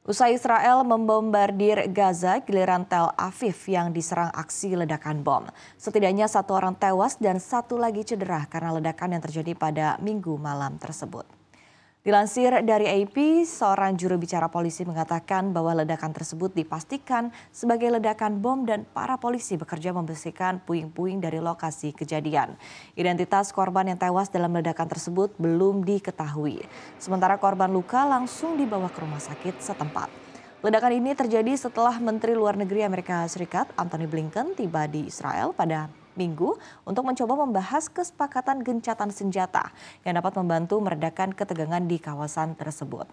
Usai Israel membombardir Gaza, giliran Tel Aviv yang diserang aksi ledakan bom. Setidaknya satu orang tewas dan satu lagi cedera karena ledakan yang terjadi pada minggu malam tersebut. Dilansir dari AP, seorang juru bicara polisi mengatakan bahwa ledakan tersebut dipastikan sebagai ledakan bom dan para polisi bekerja membersihkan puing-puing dari lokasi kejadian. Identitas korban yang tewas dalam ledakan tersebut belum diketahui. Sementara korban luka langsung dibawa ke rumah sakit setempat. Ledakan ini terjadi setelah Menteri Luar Negeri Amerika Serikat Anthony Blinken tiba di Israel pada Minggu untuk mencoba membahas kesepakatan gencatan senjata yang dapat membantu meredakan ketegangan di kawasan tersebut.